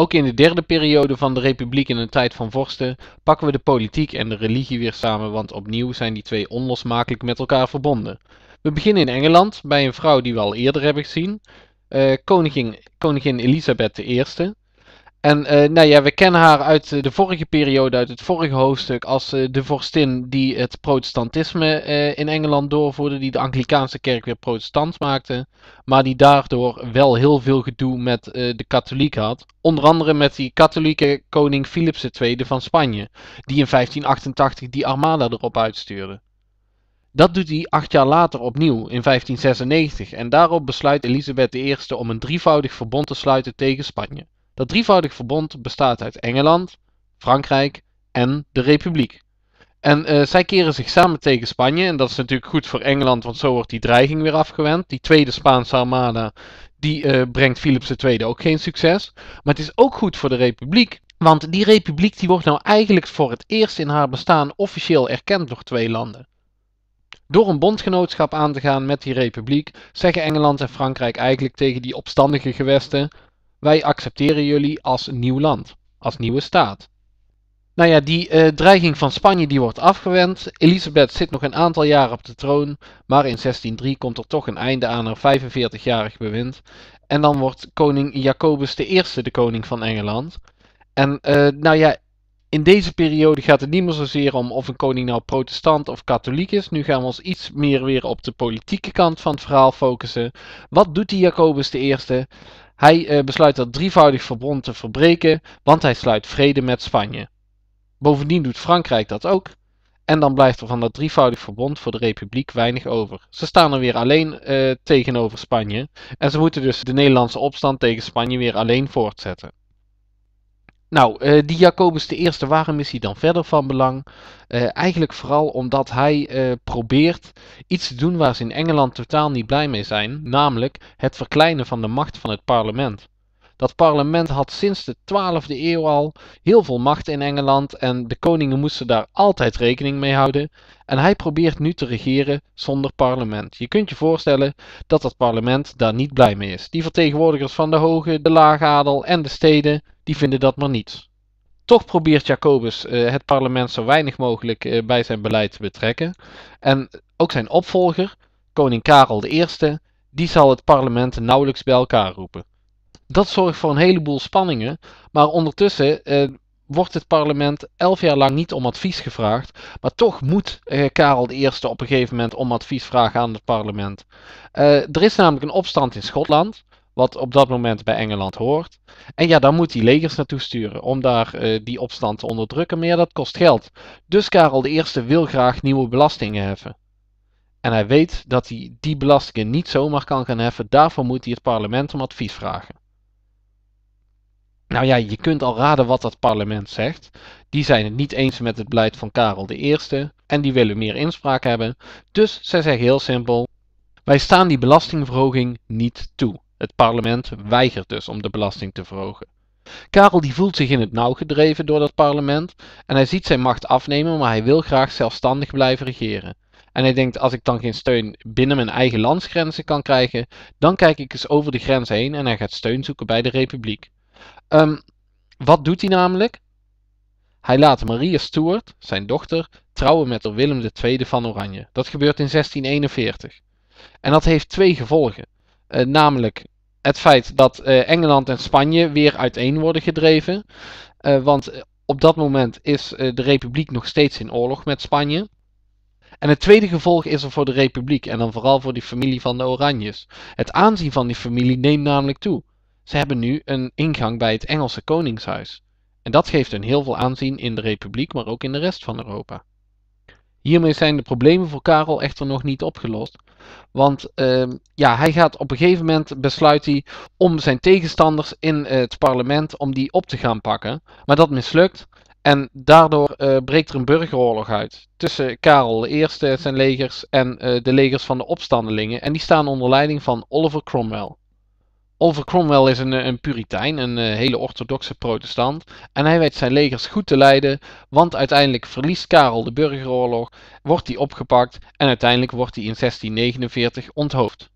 Ook in de derde periode van de Republiek in een tijd van vorsten pakken we de politiek en de religie weer samen, want opnieuw zijn die twee onlosmakelijk met elkaar verbonden. We beginnen in Engeland bij een vrouw die we al eerder hebben gezien, eh, koningin, koningin Elisabeth I. En eh, nou ja, we kennen haar uit eh, de vorige periode, uit het vorige hoofdstuk, als eh, de vorstin die het protestantisme in Engeland doorvoerde, die de Anglikaanse kerk weer Protestant maakte, maar die daardoor wel heel veel gedoe met de katholiek had. Onder andere met die katholieke koning Philips II van Spanje, die in 1588 die Armada erop uitstuurde. Dat doet hij acht jaar later opnieuw, in 1596, en daarop besluit Elisabeth I om een drievoudig verbond te sluiten tegen Spanje. Dat drievoudig verbond bestaat uit Engeland, Frankrijk en de Republiek. En eh, zij keren zich samen tegen Spanje. En dat is natuurlijk goed voor Engeland, want zo wordt die dreiging weer afgewend. Die tweede Spaanse armada, die eh, brengt Philips II ook geen succes. Maar het is ook goed voor de Republiek. Want die republiek die wordt nou eigenlijk voor het eerst in haar bestaan officieel erkend door twee landen. Door een bondgenootschap aan te gaan met die republiek, zeggen Engeland en Frankrijk eigenlijk tegen die opstandige gewesten: wij accepteren jullie als nieuw land, als nieuwe staat. Nou ja, die eh, dreiging van Spanje die wordt afgewend. Elisabeth zit nog een aantal jaren op de troon, maar in 1603 komt er toch een einde aan haar 45-jarig bewind. En dan wordt koning Jacobus I de koning van Engeland. En uh, nou ja, in deze periode gaat het niet meer zozeer om of een koning nou protestant of katholiek is. Nu gaan we ons iets meer weer op de politieke kant van het verhaal focussen. Wat doet die Jacobus I? Hij eh, besluit dat drievoudig verbond te verbreken, want hij sluit vrede met Spanje. Bovendien doet Frankrijk dat ook. En dan blijft er van dat drievoudig verbond voor de Republiek weinig over. Ze staan er weer alleen eh, tegenover Spanje. En ze moeten dus de Nederlandse opstand tegen Spanje weer alleen voortzetten. Nou, eh, die Jacobus de waarom is hij dan verder van belang? Eh, eigenlijk vooral omdat hij eh, probeert iets te doen waar ze in Engeland totaal niet blij mee zijn, namelijk het verkleinen van de macht van het parlement. Dat parlement had sinds de 12e eeuw al heel veel macht in Engeland en de koningen moesten daar altijd rekening mee houden. En hij probeert nu te regeren zonder parlement. Je kunt je voorstellen dat dat parlement daar niet blij mee is. Die vertegenwoordigers van de hoge, de laagadel en de steden, die vinden dat maar niet. Toch probeert Jacobus eh, het parlement zo weinig mogelijk eh, bij zijn beleid te betrekken. En ook zijn opvolger, koning Karel I, die zal het parlement nauwelijks bij elkaar roepen dat zorgt voor een heleboel spanningen. Maar ondertussen eh, wordt het parlement elf jaar lang niet om advies gevraagd. Maar toch moet eh, Karel I op een gegeven moment om advies vragen aan het parlement. Eh, er is namelijk een opstand in Schotland. Wat op dat moment bij Engeland hoort. En ja, dan moet hij legers naartoe sturen om daar eh, die opstand te onderdrukken. Maar ja, dat kost geld. Dus Karel I wil graag nieuwe belastingen heffen. En hij weet dat hij die belastingen niet zomaar kan gaan heffen. Daarvoor moet hij het parlement om advies vragen. Nou ja, je kunt al raden wat dat parlement zegt. Die zijn het niet eens met het beleid van Karel I en die willen meer inspraak hebben. Dus zij zeggen heel simpel: wij staan die belastingverhoging niet toe. Het parlement weigert dus om de belasting te verhogen. Karel die voelt zich in het nauw gedreven door dat parlement en hij ziet zijn macht afnemen, maar hij wil graag zelfstandig blijven regeren. En hij denkt, als ik dan geen steun binnen mijn eigen landsgrenzen kan krijgen, dan kijk ik eens over de grens heen en hij gaat steun zoeken bij de Republiek. Ehm, wat doet hij namelijk? Hij laat Maria Stuart, zijn dochter, trouwen met Willem II van Oranje. Dat gebeurt in 1641. En dat heeft twee gevolgen. Eh, namelijk het feit dat eh, Engeland en Spanje weer uiteen worden gedreven. Eh, want op dat moment is de Republiek nog steeds in oorlog met Spanje. En het tweede gevolg is er voor de Republiek en dan vooral voor die familie van de Oranjes. Het aanzien van die familie neemt namelijk toe. Ze hebben nu een ingang bij het Engelse Koningshuis. En dat geeft hun heel veel aanzien in de Republiek, maar ook in de rest van Europa. Hiermee zijn de problemen voor Karel echter nog niet opgelost. Want ehm, ja, hij gaat op een gegeven moment besluit hij om zijn tegenstanders in eh, het parlement om die op te gaan pakken. Maar dat mislukt. En daardoor eh, breekt er een burgeroorlog uit tussen Karel I, zijn legers en eh, de legers van de opstandelingen. En die staan onder leiding van Oliver Cromwell. Oliver Cromwell is een, eh, een puritein, een eh, hele orthodoxe protestant. En hij weet zijn legers goed te leiden, want uiteindelijk verliest Karel de burgeroorlog, wordt hij opgepakt en uiteindelijk wordt hij in 1649 onthoofd.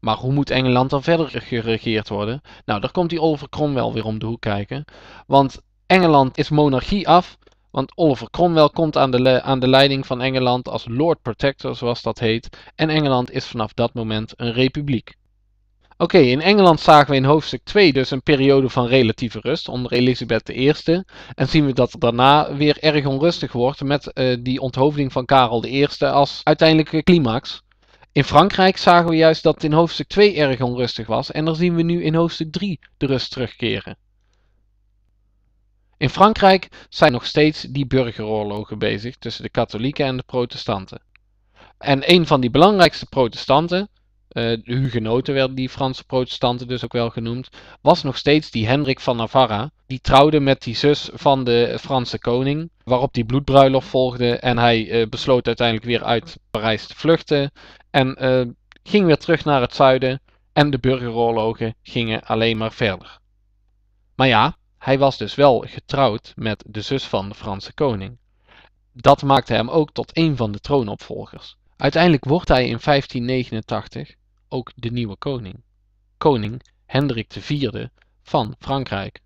Maar hoe moet Engeland dan verder geregeerd worden? Nou, daar komt die Oliver Cromwell weer om de hoek kijken. Want Engeland is monarchie af, want Oliver Cromwell komt aan de, aan de leiding van Engeland als Lord Protector, zoals dat heet. En Engeland is vanaf dat moment een republiek. Oké, in Engeland zagen we in hoofdstuk 2 dus een periode van relatieve rust onder Elisabeth I. En zien we dat het daarna weer erg onrustig wordt met eh, die onthoofding van Karel I als uiteindelijke climax. In Frankrijk zagen we juist dat het in hoofdstuk 2 erg onrustig was en daar zien we nu in hoofdstuk 3 de rust terugkeren. In Frankrijk zijn nog steeds die burgeroorlogen bezig tussen de katholieken en de protestanten. En een van die belangrijkste protestanten, de eh, hugenoten werden die Franse protestanten dus ook wel genoemd, was nog steeds die Hendrik van Navarra. Die trouwde met die zus van de Franse koning, waarop die bloedbruiloft volgde. En hij eh, besloot uiteindelijk weer uit Parijs te vluchten en eh, ging weer terug naar het zuiden. En de burgeroorlogen gingen alleen maar verder. Maar ja, hij was dus wel getrouwd met de zus van de Franse koning. Dat maakte hem ook tot een van de troonopvolgers. Uiteindelijk wordt hij in 1589 ook de nieuwe koning, koning Hendrik IV van Frankrijk.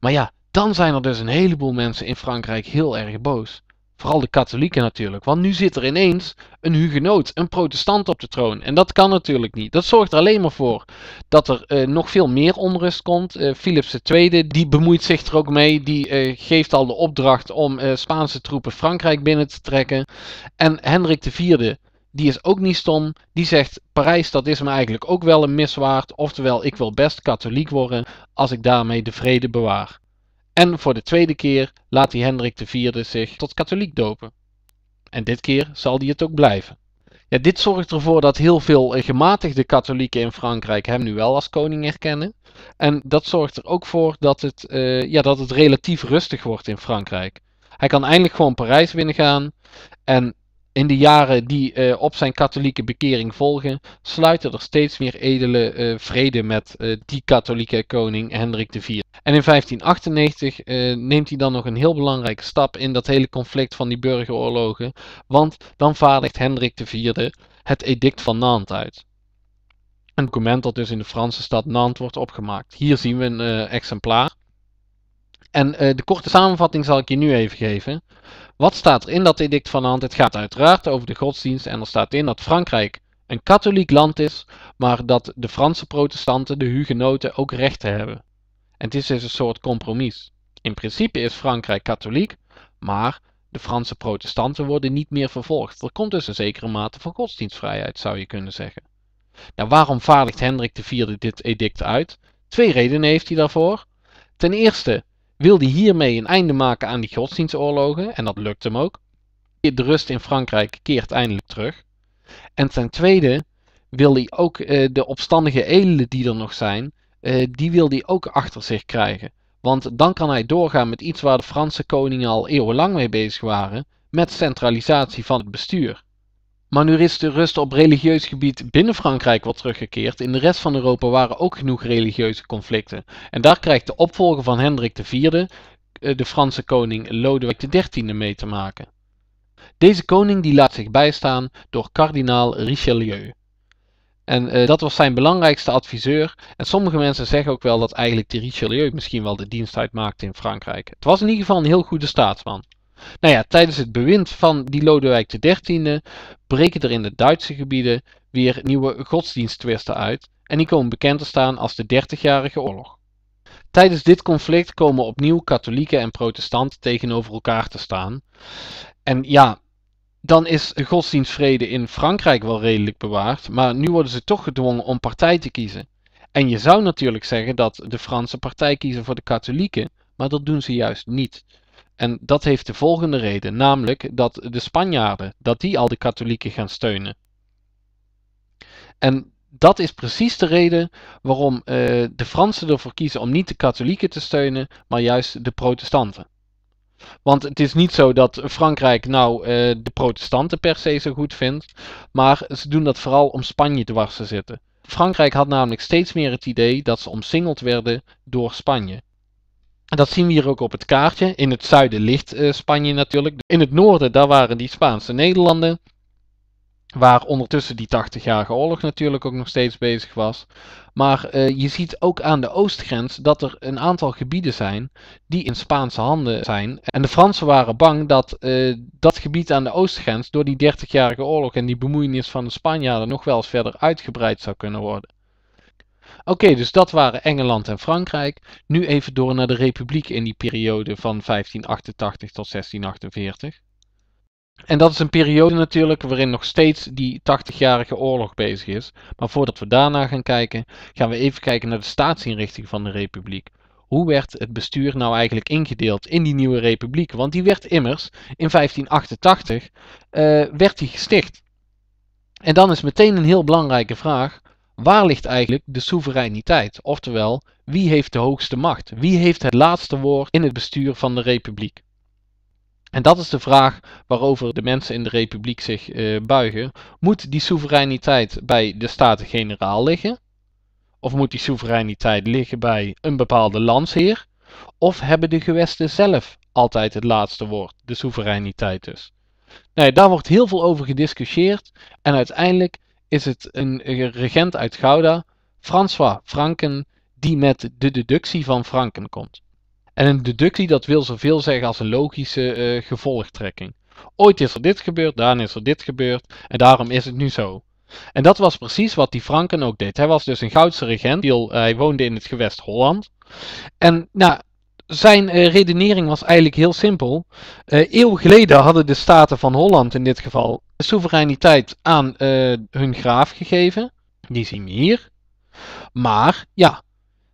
Maar ja, dan zijn er dus een heleboel mensen in Frankrijk heel erg boos. Vooral de katholieken natuurlijk, want nu zit er ineens een hugenoot, een protestant op de troon. En dat kan natuurlijk niet. Dat zorgt er alleen maar voor dat er eh, nog veel meer onrust komt. Eh, Philips II die bemoeit zich er ook mee, die eh, geeft al de opdracht om Spaanse troepen Frankrijk binnen te trekken. En Hendrik IV die is ook niet stom. Die zegt: Parijs, dat is me eigenlijk ook wel een miswaard. Oftewel, ik wil best katholiek worden als ik daarmee de vrede bewaar. En voor de tweede keer laat hij Hendrik IV zich tot katholiek dopen. En dit keer zal hij het ook blijven. Ja, dit zorgt ervoor dat heel veel eh, gematigde katholieken in Frankrijk hem nu wel als koning erkennen. En dat zorgt er ook voor dat het, eh, ja, dat het relatief rustig wordt in Frankrijk. Hij kan eindelijk gewoon Parijs binnengaan. En in de jaren die eh, op zijn katholieke bekering volgen, sluiten er steeds meer edelen eh, vrede met eh, die katholieke koning Hendrik IV. En in 1598 neemt hij dan nog een heel belangrijke stap in dat hele conflict van die burgeroorlogen, want dan vaardigt Hendrik IV het Edict van Nantes uit. Een document dat dus in de Franse stad Nantes wordt opgemaakt. Hier zien we een exemplaar. En de korte samenvatting zal ik je nu even geven. Wat staat er in dat edict van de hand? Het gaat uiteraard over de godsdienst en er staat in dat Frankrijk een katholiek land is, maar dat de Franse protestanten, de hugenoten, ook rechten hebben. En dit is dus een soort compromis. In principe is Frankrijk katholiek, maar de Franse protestanten worden niet meer vervolgd. Er komt dus een zekere mate van godsdienstvrijheid, zou je kunnen zeggen. Nou, waarom vaardigt Hendrik IV dit edict uit? Twee redenen heeft hij daarvoor. Ten eerste wilde hiermee een einde maken aan die godsdienstoorlogen en dat lukt hem ook. De rust in Frankrijk keert eindelijk terug. En ten tweede wil hij ook eh, de opstandige edelen die er nog zijn, eh, die wil hij ook achter zich krijgen. Want dan kan hij doorgaan met iets waar de Franse koningen al eeuwenlang mee bezig waren, met centralisatie van het bestuur. Maar nu is de rust op religieus gebied binnen Frankrijk wat teruggekeerd, in de rest van Europa waren ook genoeg religieuze conflicten. En daar krijgt de opvolger van Hendrik IV, eh, de Franse koning Lodewijk XIII, mee te maken. Deze koning die laat zich bijstaan door kardinaal Richelieu. En eh, dat was zijn belangrijkste adviseur. En sommige mensen zeggen ook wel dat eigenlijk de Richelieu misschien wel de dienst uitmaakte in Frankrijk. Het was in ieder geval een heel goede staatsman. Nou ja, tijdens het bewind van die Lodewijk XIII breken er in de Duitse gebieden weer nieuwe godsdiensttwisten uit en die komen bekend te staan als de Dertigjarige Oorlog. Tijdens dit conflict komen opnieuw katholieken en protestanten tegenover elkaar te staan. En ja, dan is godsdienstvrede in Frankrijk wel redelijk bewaard, maar nu worden ze toch gedwongen om partij te kiezen. En je zou natuurlijk zeggen dat de Franse partij kiezen voor de katholieken, maar dat doen ze juist niet. En dat heeft de volgende reden, namelijk dat de Spanjaarden, dat die al de katholieken gaan steunen. En dat is precies de reden waarom eh, de Fransen ervoor kiezen om niet de katholieken te steunen, maar juist de protestanten. Want het is niet zo dat Frankrijk nou eh, de protestanten per se zo goed vindt, maar ze doen dat vooral om Spanje dwars te zitten. Frankrijk had namelijk steeds meer het idee dat ze omsingeld werden door Spanje. En dat zien we hier ook op het kaartje. In het zuiden ligt eh, Spanje natuurlijk. In het noorden, daar waren die Spaanse Nederlanden. Waar ondertussen die 80-jarige oorlog natuurlijk ook nog steeds bezig was. Maar eh, je ziet ook aan de oostgrens dat er een aantal gebieden zijn die in Spaanse handen zijn. En de Fransen waren bang dat eh, dat gebied aan de oostgrens door die 30-jarige oorlog en die bemoeienis van de Spanjaarden nog wel eens verder uitgebreid zou kunnen worden. Oké, dus dat waren Engeland en Frankrijk. Nu even door naar de Republiek in die periode van 1588 tot 1648. En dat is een periode natuurlijk waarin nog steeds die 80-jarige oorlog bezig is. Maar voordat we daarna gaan kijken, gaan we even kijken naar de staatsinrichting van de Republiek. Hoe werd het bestuur nou eigenlijk ingedeeld in die nieuwe Republiek? Want die werd immers in 1588 eh, werd die gesticht. En dan is meteen een heel belangrijke vraag: waar ligt eigenlijk de soevereiniteit? Oftewel, wie heeft de hoogste macht? Wie heeft het laatste woord in het bestuur van de republiek? En dat is de vraag waarover de mensen in de republiek zich eh, buigen. Moet die soevereiniteit bij de Staten-Generaal liggen? Of moet die soevereiniteit liggen bij een bepaalde landsheer? Of hebben de gewesten zelf altijd het laatste woord, de soevereiniteit dus? Nee, nou daar wordt heel veel over gediscussieerd en uiteindelijk is het een regent uit Gouda, François Franken, die met de deductie van Franken komt. En een deductie, dat wil zoveel zeggen als een logische eh, gevolgtrekking. Ooit is er dit gebeurd, daarna is er dit gebeurd, en daarom is het nu zo. En dat was precies wat die Franken ook deed. Hij was dus een Goudse regent, die, eh, hij woonde in het gewest Holland. En nou, zijn eh, redenering was eigenlijk heel simpel. eeuw geleden hadden de staten van Holland in dit geval soevereiniteit aan eh, hun graaf gegeven. Die zien we hier. Maar ja,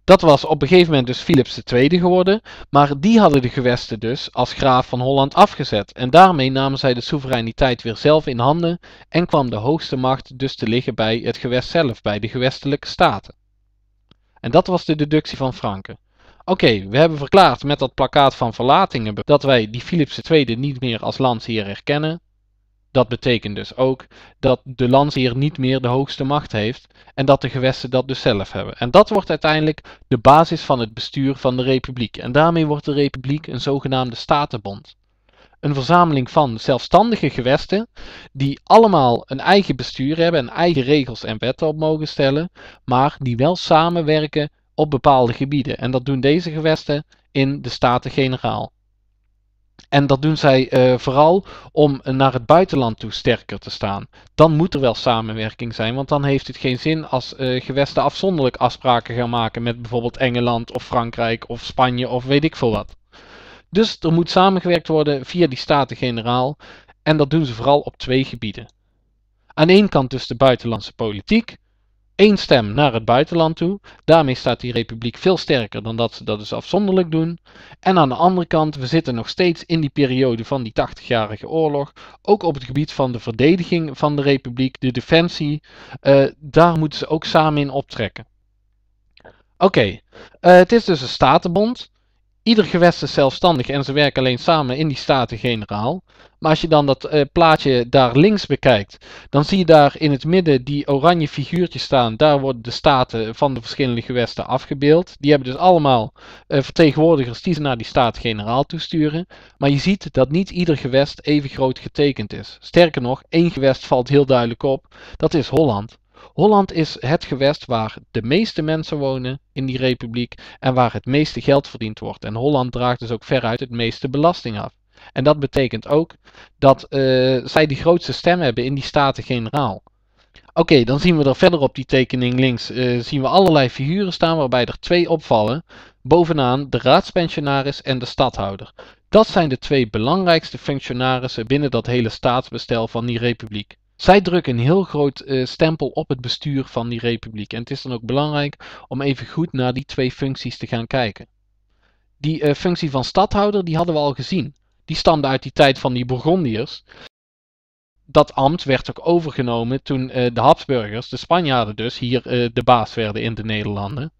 dat was op een gegeven moment dus Philips II geworden, maar die hadden de gewesten dus als graaf van Holland afgezet en daarmee namen zij de soevereiniteit weer zelf in handen en kwam de hoogste macht dus te liggen bij het gewest zelf, bij de gewestelijke staten. En dat was de deductie van Franken. Oké, we hebben verklaard met dat plakkaat van verlatingen dat wij die Philips II niet meer als landsheer herkennen. Dat betekent dus ook dat de landsheer niet meer de hoogste macht heeft en dat de gewesten dat dus zelf hebben. En dat wordt uiteindelijk de basis van het bestuur van de republiek. En daarmee wordt de republiek een zogenaamde statenbond. Een verzameling van zelfstandige gewesten die allemaal een eigen bestuur hebben en eigen regels en wetten op mogen stellen, maar die wel samenwerken op bepaalde gebieden. En dat doen deze gewesten in de Staten-Generaal. En dat doen zij eh, vooral om naar het buitenland toe sterker te staan. Dan moet er wel samenwerking zijn, want dan heeft het geen zin als eh, gewesten afzonderlijk afspraken gaan maken met bijvoorbeeld Engeland of Frankrijk of Spanje of weet ik veel wat. Dus er moet samengewerkt worden via die Staten-Generaal en dat doen ze vooral op twee gebieden. Aan de ene kant dus de buitenlandse politiek één stem naar het buitenland toe. Daarmee staat die republiek veel sterker dan dat ze dat dus afzonderlijk doen. En aan de andere kant, we zitten nog steeds in die periode van die 80-jarige oorlog. Ook op het gebied van de verdediging van de republiek, de defensie. Eh, daar moeten ze ook samen in optrekken. Oké, eh, het is dus een statenbond ieder gewest is zelfstandig en ze werken alleen samen in die Staten-Generaal. Maar als je dan dat eh, plaatje daar links bekijkt, dan zie je daar in het midden die oranje figuurtjes staan. Daar worden de staten van de verschillende gewesten afgebeeld. Die hebben dus allemaal eh, vertegenwoordigers die ze naar die Staten-Generaal toesturen. Maar je ziet dat niet ieder gewest even groot getekend is. Sterker nog, één gewest valt heel duidelijk op. Dat is Holland. Holland is het gewest waar de meeste mensen wonen in die republiek en waar het meeste geld verdiend wordt. En Holland draagt dus ook veruit het meeste belasting af. En dat betekent ook dat eh, zij de grootste stem hebben in die Staten-Generaal. Oké, dan zien we er verder op die tekening links eh, zien we allerlei figuren staan waarbij er twee opvallen. Bovenaan de raadspensionaris en de stadhouder. Dat zijn de twee belangrijkste functionarissen binnen dat hele staatsbestel van die republiek. Zij drukken een heel groot eh, stempel op het bestuur van die republiek. En het is dan ook belangrijk om even goed naar die twee functies te gaan kijken. Die eh, functie van stadhouder, die hadden we al gezien. Die stamde uit die tijd van die Burgondiërs. Dat ambt werd ook overgenomen toen eh, de Habsburgers, de Spanjaarden dus, hier de baas werden in de Nederlanden.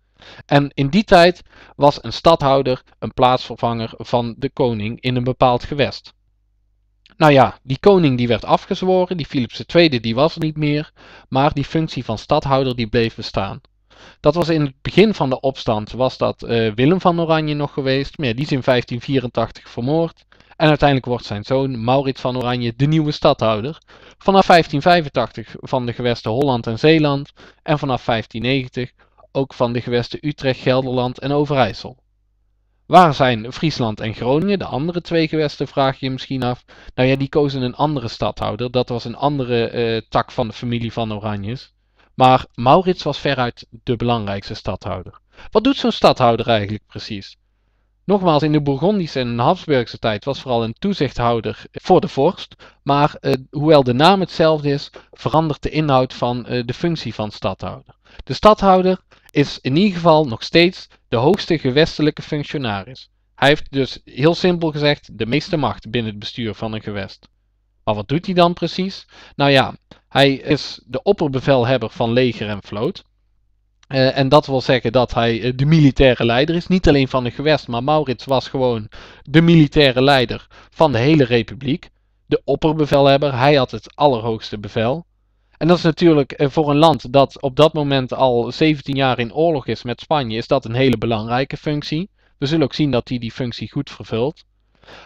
En in die tijd was een stadhouder een plaatsvervanger van de koning in een bepaald gewest. Nou ja, die koning die werd afgezworen, die Philips II die was er niet meer, maar die functie van stadhouder die bleef bestaan. Dat was in het begin van de opstand, was dat eh, Willem van Oranje nog geweest, maar die is in 1584 vermoord. En uiteindelijk wordt zijn zoon Maurits van Oranje de nieuwe stadhouder. Vanaf 1585 van de gewesten Holland en Zeeland en vanaf 1590 ook van de gewesten Utrecht, Gelderland en Overijssel. Waar zijn Friesland en Groningen, de andere twee gewesten, vraag je je misschien af. Nou ja, die kozen een andere stadhouder. Dat was een andere eh, tak van de familie van Oranjes. Maar Maurits was veruit de belangrijkste stadhouder. Wat doet zo'n stadhouder eigenlijk precies? Nogmaals, in de Bourgondische en Habsburgse tijd was vooral een toezichthouder voor de vorst. Maar eh, hoewel de naam hetzelfde is, verandert de inhoud van eh, de functie van stadhouder. De stadhouder is in ieder geval nog steeds de hoogste gewestelijke functionaris. Hij heeft dus heel simpel gezegd de meeste macht binnen het bestuur van een gewest. Maar wat doet hij dan precies? Nou ja, hij is de opperbevelhebber van leger en vloot. Eh, en dat wil zeggen dat hij eh, de militaire leider is. Niet alleen van een gewest, maar Maurits was gewoon de militaire leider van de hele republiek. De opperbevelhebber, hij had het allerhoogste bevel. En dat is natuurlijk eh, voor een land dat op dat moment al 17 jaar in oorlog is met Spanje, is dat een hele belangrijke functie. We zullen ook zien dat hij die functie goed vervult.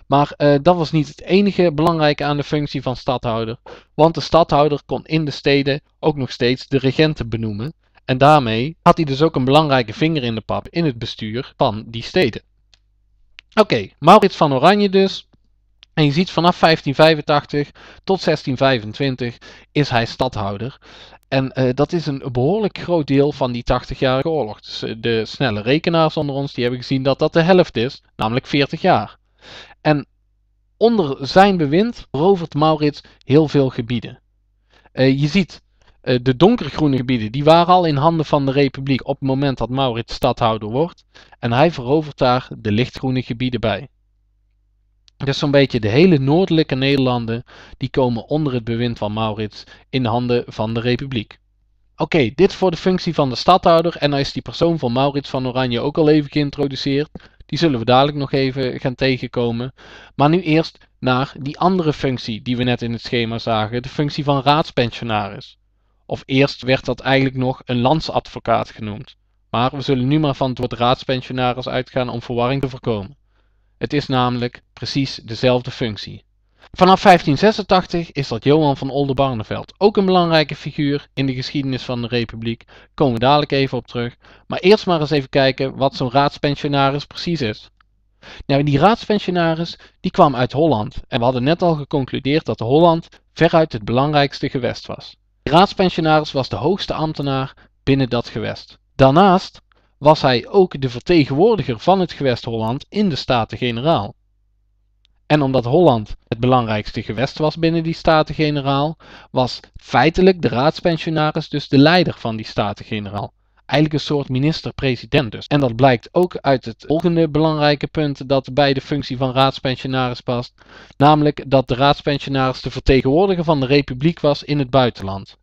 Maar eh, dat was niet het enige belangrijke aan de functie van stadhouder, want de stadhouder kon in de steden ook nog steeds de regenten benoemen. En daarmee had hij dus ook een belangrijke vinger in de pap in het bestuur van die steden. Oké, Maurits van Oranje dus. En je ziet vanaf 1585 tot 1625 is hij stadhouder. En eh, dat is een behoorlijk groot deel van die 80-jarige oorlog. Dus eh, de snelle rekenaars onder ons die hebben gezien dat dat de helft is, namelijk 40 jaar. En onder zijn bewind verovert Maurits heel veel gebieden. Eh, je ziet, de donkergroene gebieden die waren al in handen van de Republiek op het moment dat Maurits stadhouder wordt. En hij verovert daar de lichtgroene gebieden bij. Dus zo'n beetje de hele noordelijke Nederlanden, die komen onder het bewind van Maurits in handen van de Republiek. Oké, dit voor de functie van de stadhouder en dan is die persoon van Maurits van Oranje ook al even geïntroduceerd. Die zullen we dadelijk nog even gaan tegenkomen. Maar nu eerst naar die andere functie die we net in het schema zagen, de functie van raadspensionaris. Of eerst werd dat eigenlijk nog een landsadvocaat genoemd. Maar we zullen nu maar van het woord raadspensionaris uitgaan om verwarring te voorkomen. Het is namelijk precies dezelfde functie. Vanaf 1586 is dat Johan van Oldenbarneveld, ook een belangrijke figuur in de geschiedenis van de Republiek. Komen we dadelijk even op terug. Maar eerst maar eens even kijken wat zo'n raadspensionaris precies is. Nou, die raadspensionaris die kwam uit Holland en we hadden net al geconcludeerd dat Holland veruit het belangrijkste gewest was. De raadspensionaris was de hoogste ambtenaar binnen dat gewest. Daarnaast was hij ook de vertegenwoordiger van het gewest Holland in de Staten-Generaal. En omdat Holland het belangrijkste gewest was binnen die Staten-Generaal, was feitelijk de raadspensionaris dus de leider van die Staten-Generaal. Eigenlijk een soort minister-president dus. En dat blijkt ook uit het volgende belangrijke punt dat bij de functie van raadspensionaris past. Namelijk dat de raadspensionaris de vertegenwoordiger van de republiek was in het buitenland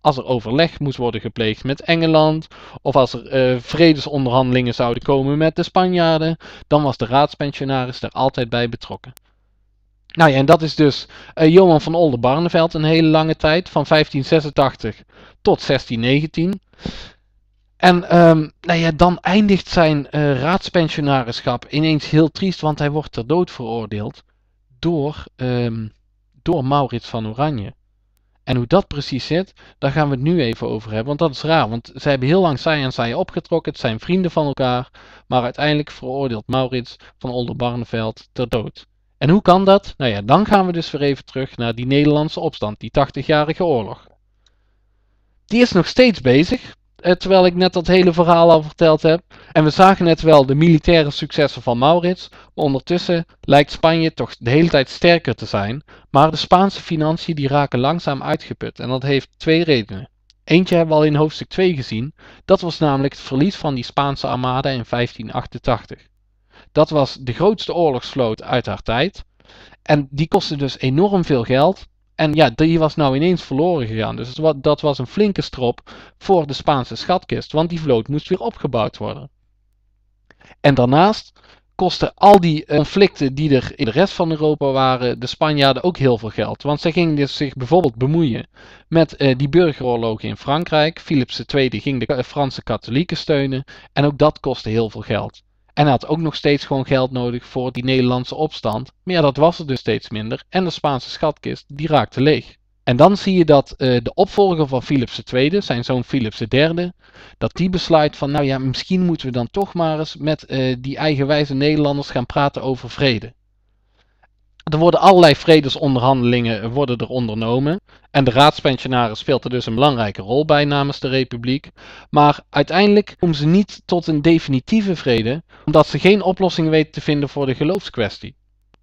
als er overleg moest worden gepleegd met Engeland, of als er eh, vredesonderhandelingen zouden komen met de Spanjaarden, dan was de raadspensionaris daar altijd bij betrokken. Nou ja, en dat is dus eh, Johan van Oldenbarneveld een hele lange tijd, van 1586 tot 1619. En um, nou ja, dan eindigt zijn uh, eh, raadspensionarischap ineens heel triest, want hij wordt ter dood veroordeeld door, ehm, door Maurits van Oranje. En hoe dat precies zit, daar gaan we het nu even over hebben. Want dat is raar, want zij hebben heel lang zij en zij opgetrokken. Het zijn vrienden van elkaar. Maar uiteindelijk veroordeelt Maurits van Oldenbarneveld ter dood. En hoe kan dat? Nou ja, dan gaan we dus weer even terug naar die Nederlandse opstand, die 80-jarige oorlog. Die is nog steeds bezig. Eh, terwijl ik net dat hele verhaal al verteld heb. En we zagen net wel de militaire successen van Maurits, ondertussen lijkt Spanje toch de hele tijd sterker te zijn. Maar de Spaanse financiën die raken langzaam uitgeput en dat heeft twee redenen. Eentje hebben we al in hoofdstuk 2 gezien, dat was namelijk het verlies van die Spaanse armada in 1588. Dat was de grootste oorlogsvloot uit haar tijd en die kostte dus enorm veel geld en ja, die was nou ineens verloren gegaan. Dus dat was een flinke strop voor de Spaanse schatkist, want die vloot moest weer opgebouwd worden. En daarnaast kosten al die conflicten die er in de rest van Europa waren, de Spanjaarden ook heel veel geld. Want zij gingen dus zich bijvoorbeeld bemoeien met eh, die burgeroorlogen in Frankrijk. Philips II ging de eh, Franse katholieken steunen en ook dat kostte heel veel geld. En hij had ook nog steeds gewoon geld nodig voor die Nederlandse opstand. Maar ja, dat was er dus steeds minder. En de Spaanse schatkist, die raakte leeg. En dan zie je dat eh, de opvolger van Philips II, zijn zoon Philips III, dat die besluit van, nou ja, misschien moeten we dan toch maar eens met eh, die eigenwijze Nederlanders gaan praten over vrede er worden allerlei vredesonderhandelingen eh, worden er ondernomen. En de raadspensionaris speelt er dus een belangrijke rol bij namens de Republiek. Maar uiteindelijk komen ze niet tot een definitieve vrede, omdat ze geen oplossing weten te vinden voor de geloofskwestie.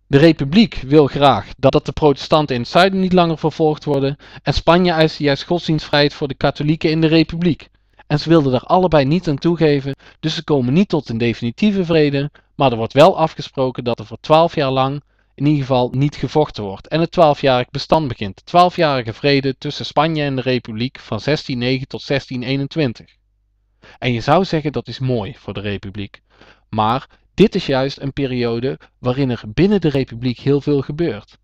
De Republiek wil graag dat de protestanten in het zuiden niet langer vervolgd worden en Spanje eist juist godsdienstvrijheid voor de katholieken in de Republiek. En ze wilden er allebei niet aan toegeven, dus ze komen niet tot een definitieve vrede, maar er wordt wel afgesproken dat er voor twaalf jaar lang in ieder geval niet gevochten wordt en het twaalfjarig bestand begint, twaalfjarige vrede tussen Spanje en de Republiek van 1609 tot 1621. En je zou zeggen dat is mooi voor de Republiek, maar dit is juist een periode waarin er binnen de Republiek heel veel gebeurt.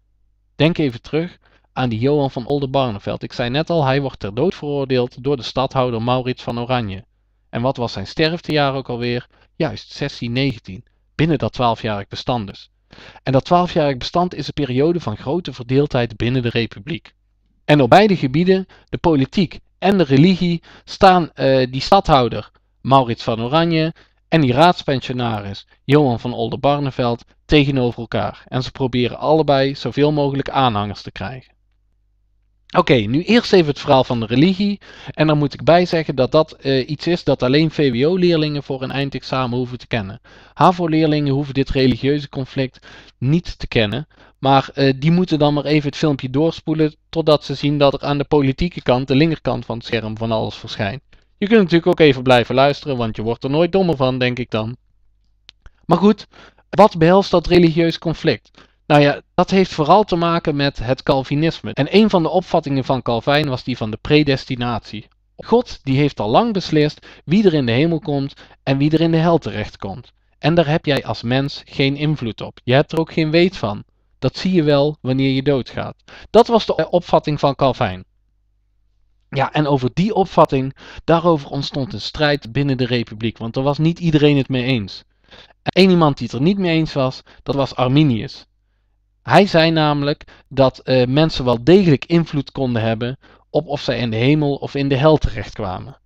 Denk even terug aan die Johan van Oldenbarneveld. Ik zei net al, hij wordt ter dood veroordeeld door de stadhouder Maurits van Oranje. En wat was zijn sterftejaar ook alweer? Juist 1619, binnen dat twaalfjarig bestand dus en dat twaalfjarig bestand is een periode van grote verdeeldheid binnen de Republiek. En op beide gebieden, de politiek en de religie, staan eh, die stadhouder Maurits van Oranje en die raadspensionaris Johan van Oldenbarneveld tegenover elkaar. En ze proberen allebei zoveel mogelijk aanhangers te krijgen. Oké, nu eerst even het verhaal van de religie. En dan moet ik bijzeggen dat dat eh, iets is dat alleen VWO-leerlingen voor een eindexamen hoeven te kennen. HAVO-leerlingen hoeven dit religieuze conflict niet te kennen. Maar eh, die moeten dan maar even het filmpje doorspoelen totdat ze zien dat er aan de politieke kant, de linkerkant van het scherm, van alles verschijnt. Je kunt natuurlijk ook even blijven luisteren, want je wordt er nooit dommer van, denk ik dan. Maar goed, wat behelst dat religieus conflict? Nou ja, dat heeft vooral te maken met het Calvinisme. En een van de opvattingen van Calvin was die van de predestinatie. God die heeft al lang beslist wie er in de hemel komt en wie er in de hel terechtkomt. En daar heb jij als mens geen invloed op. Je hebt er ook geen weet van. Dat zie je wel wanneer je doodgaat. Dat was de opvatting van Calvin. Ja, en over die opvatting, daarover ontstond een strijd binnen de Republiek, want er was niet iedereen het mee eens. En iemand die het er niet mee eens was, dat was Arminius. Hij zei namelijk dat eh, mensen wel degelijk invloed konden hebben op of zij in de hemel of in de hel terechtkwamen.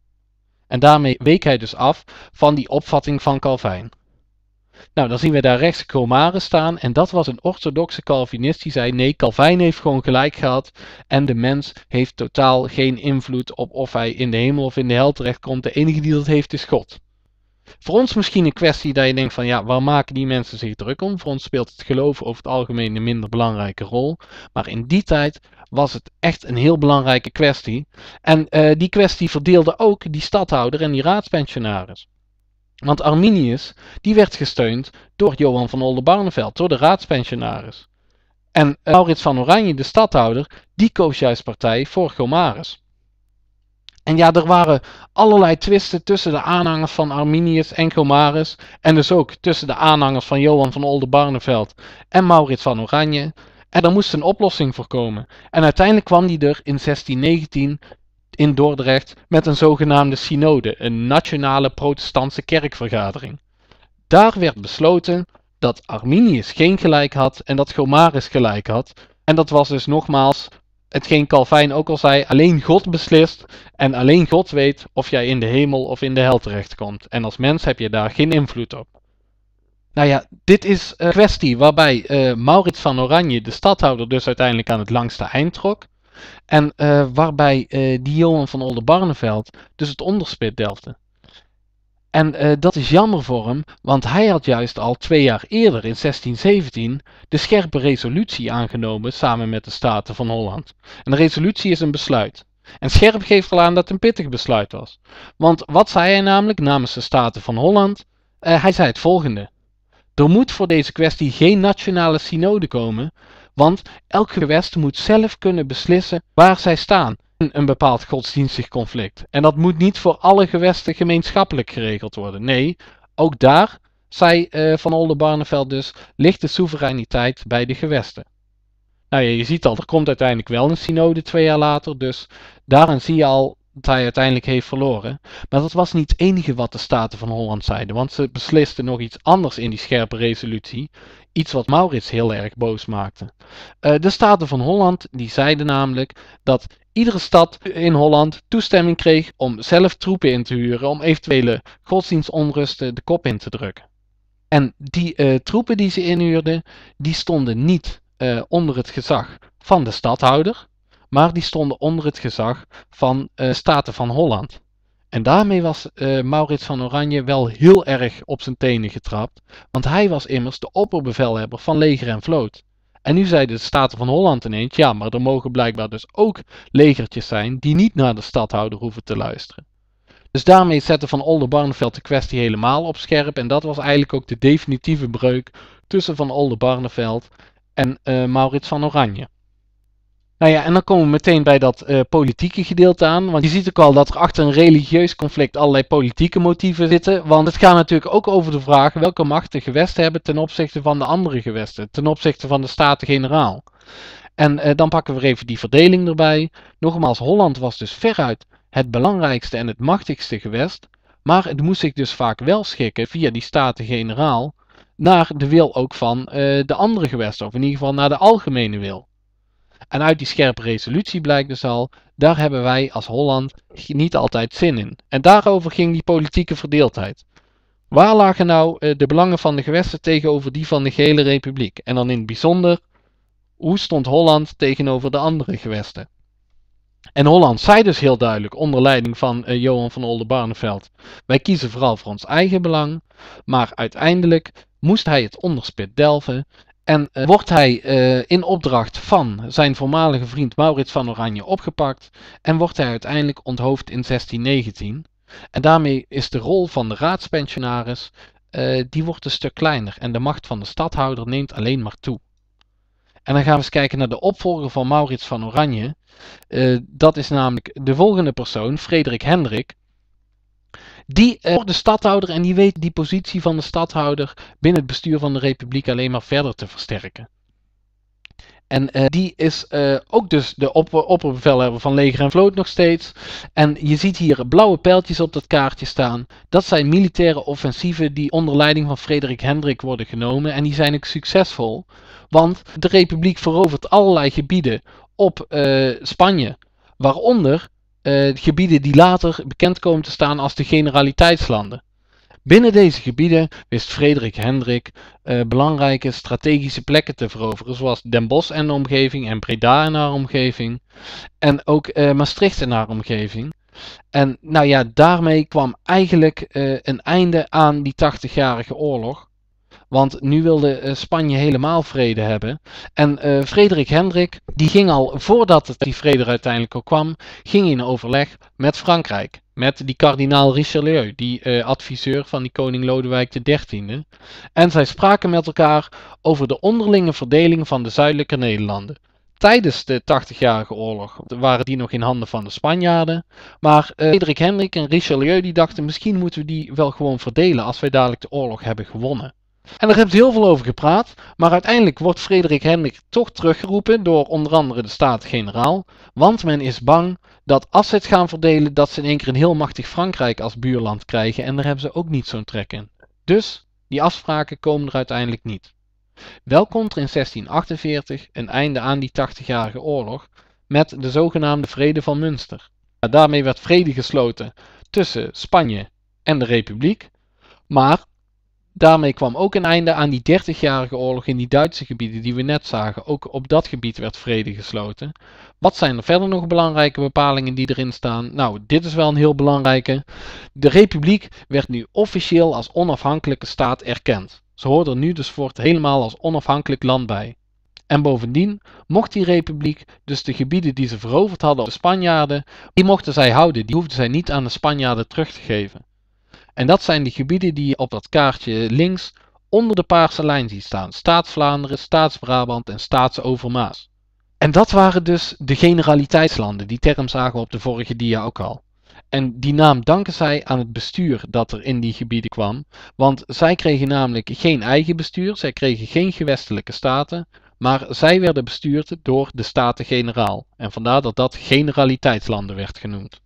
En daarmee week hij dus af van die opvatting van Calvijn. Nou, dan zien we daar rechts Cromare staan en dat was een orthodoxe Calvinist die zei nee, Calvijn heeft gewoon gelijk gehad en de mens heeft totaal geen invloed op of hij in de hemel of in de hel terechtkomt. De enige die dat heeft is God. Voor ons misschien een kwestie dat je denkt van ja, waar maken die mensen zich druk om? Voor ons speelt het geloof over het algemeen een minder belangrijke rol. Maar in die tijd was het echt een heel belangrijke kwestie. En eh, die kwestie verdeelde ook die stadhouder en die raadspensionaris. Want Arminius, die werd gesteund door Johan van Oldenbarneveld, door de raadspensionaris. En uh, Maurits van Oranje, de stadhouder, die koos juist partij voor Gomarus. En ja, er waren allerlei twisten tussen de aanhangers van Arminius en Gomarus. En dus ook tussen de aanhangers van Johan van Oldenbarneveld en Maurits van Oranje. En er moest een oplossing voor komen. En uiteindelijk kwam die er in 1619 in Dordrecht met een zogenaamde synode, een nationale protestantse kerkvergadering. Daar werd besloten dat Arminius geen gelijk had en dat Gomarus gelijk had. En dat was dus nogmaals hetgeen Calvijn ook al zei, alleen God beslist en alleen God weet of jij in de hemel of in de hel terechtkomt. En als mens heb je daar geen invloed op. Nou ja, dit is een kwestie waarbij eh, Maurits van Oranje, de stadhouder, dus uiteindelijk aan het langste eind trok. En eh, waarbij uh, die Johan van Oldenbarneveld dus het onderspit delfde. En eh, dat is jammer voor hem, want hij had juist al twee jaar eerder, in 1617, de scherpe resolutie aangenomen samen met de Staten van Holland. En de resolutie is een besluit. En Scherp geeft al aan dat het een pittig besluit was. Want wat zei hij namelijk namens de Staten van Holland? Eh, hij zei het volgende. Er moet voor deze kwestie geen nationale synode komen, want elk gewest moet zelf kunnen beslissen waar zij staan een bepaald godsdienstig conflict. En dat moet niet voor alle gewesten gemeenschappelijk geregeld worden. Nee, ook daar, zei uh, Van Oldenbarneveld dus, ligt de soevereiniteit bij de gewesten. Nou ja, je ziet al, er komt uiteindelijk wel een synode twee jaar later, dus daarin zie je al dat hij uiteindelijk heeft verloren. Maar dat was niet het enige wat de Staten van Holland zeiden, want ze beslisten nog iets anders in die scherpe resolutie. Iets wat Maurits heel erg boos maakte. Eh, de Staten van Holland die zeiden namelijk dat iedere stad in Holland toestemming kreeg om zelf troepen in te huren om eventuele godsdienstonrusten de kop in te drukken. En die eh, troepen die ze inhuurden, die stonden niet eh, onder het gezag van de stadhouder, maar die stonden onder het gezag van eh, Staten van Holland. En daarmee was Maurits van Oranje wel heel erg op zijn tenen getrapt, want hij was immers de opperbevelhebber van leger en vloot. En nu zei de Staten van Holland ineens, ja, maar er mogen blijkbaar dus ook legertjes zijn die niet naar de stadhouder hoeven te luisteren. Dus daarmee zette Van Oldenbarneveld de kwestie helemaal op scherp. En dat was eigenlijk ook de definitieve breuk tussen Van Oldenbarneveld en eh, Maurits van Oranje. Nou ja, en dan komen we meteen bij dat eh, politieke gedeelte aan. Want je ziet ook al dat er achter een religieus conflict allerlei politieke motieven zitten. Want het gaat natuurlijk ook over de vraag welke macht de gewesten hebben ten opzichte van de andere gewesten. Ten opzichte van de Staten-Generaal. En eh, dan pakken we even die verdeling erbij. Nogmaals, Holland was dus veruit het belangrijkste en het machtigste gewest. Maar het moest zich dus vaak wel schikken via die Staten-Generaal naar de wil ook van eh, de andere gewesten. Of in ieder geval naar de algemene wil. En uit die scherpe resolutie blijkt dus al, daar hebben wij als Holland niet altijd zin in. En daarover ging die politieke verdeeldheid. Waar lagen nou eh, de belangen van de gewesten tegenover die van de gele republiek? En dan in het bijzonder, hoe stond Holland tegenover de andere gewesten? En Holland zei dus heel duidelijk, onder leiding van eh, Johan van Oldenbarneveld, wij kiezen vooral voor ons eigen belang, maar uiteindelijk moest hij het onderspit delven en eh, wordt hij eh, in opdracht van zijn voormalige vriend Maurits van Oranje opgepakt en wordt hij uiteindelijk onthoofd in 1619. En daarmee is de rol van de raadspensionaris, uh, die wordt een stuk kleiner en de macht van de stadhouder neemt alleen maar toe. En dan gaan we eens kijken naar de opvolger van Maurits van Oranje. dat is namelijk de volgende persoon, Frederik Hendrik. Die wordt eh, de stadhouder en die weet die positie van de stadhouder binnen het bestuur van de republiek alleen maar verder te versterken. En eh, die is eh, ook dus de op opperbevelhebber van leger en vloot nog steeds. En je ziet hier blauwe pijltjes op dat kaartje staan. Dat zijn militaire offensieven die onder leiding van Frederik Hendrik worden genomen. En die zijn ook succesvol. Want de republiek verovert allerlei gebieden op Spanje. Waaronder eh, gebieden die later bekend komen te staan als de generaliteitslanden. Binnen deze gebieden wist Frederik Hendrik eh, belangrijke strategische plekken te veroveren, zoals Den Bosch en de omgeving en Breda en haar omgeving en ook eh, Maastricht en haar omgeving. En nou ja, daarmee kwam eigenlijk een einde aan die 80-jarige oorlog. Want nu wilde eh, Spanje helemaal vrede hebben. En eh, Frederik Hendrik, die ging al voordat het, die vrede er uiteindelijk ook kwam, ging in overleg met Frankrijk. Met die kardinaal Richelieu, die eh, adviseur van die koning Lodewijk XIII. En zij spraken met elkaar over de onderlinge verdeling van de zuidelijke Nederlanden tijdens de 80-jarige oorlog waren die nog in handen van de Spanjaarden. Maar uh, Frederik Hendrik en Richelieu die dachten misschien moeten we die wel gewoon verdelen als wij dadelijk de oorlog hebben gewonnen. En er heeft heel veel over gepraat, maar uiteindelijk wordt Frederik Hendrik toch teruggeroepen door onder andere de Staten-Generaal, want men is bang dat als ze het gaan verdelen, dat ze in één keer een heel machtig Frankrijk als buurland krijgen en daar hebben ze ook niet zo'n trek in. Dus die afspraken komen er uiteindelijk niet. Wel komt er in 1648 een einde aan die 80-jarige oorlog met de zogenaamde Vrede van Münster. Daarmee werd vrede gesloten tussen Spanje en de Republiek, maar daarmee kwam ook een einde aan die 30-jarige oorlog in die Duitse gebieden die we net zagen. Ook op dat gebied werd vrede gesloten. Wat zijn er verder nog belangrijke bepalingen die erin staan? Nou, dit is wel een heel belangrijke. De republiek werd nu officieel als onafhankelijke staat erkend. Ze hoorden er nu dus voort helemaal als onafhankelijk land bij. En bovendien mocht die republiek dus de gebieden die ze veroverd hadden op de Spanjaarden, die mochten zij houden, die hoefden zij niet aan de Spanjaarden terug te geven. En dat zijn de gebieden die je op dat kaartje links onder de paarse lijn ziet staan. Staats-Vlaanderen, Staats-Brabant en Staats-Overmaas. En dat waren dus de generaliteitslanden. Die term zagen we op de vorige dia ook al. En die naam danken zij aan het bestuur dat er in die gebieden kwam. Want zij kregen namelijk geen eigen bestuur, zij kregen geen gewestelijke staten, maar zij werden bestuurd door de Staten-Generaal. En vandaar dat dat generaliteitslanden werd genoemd.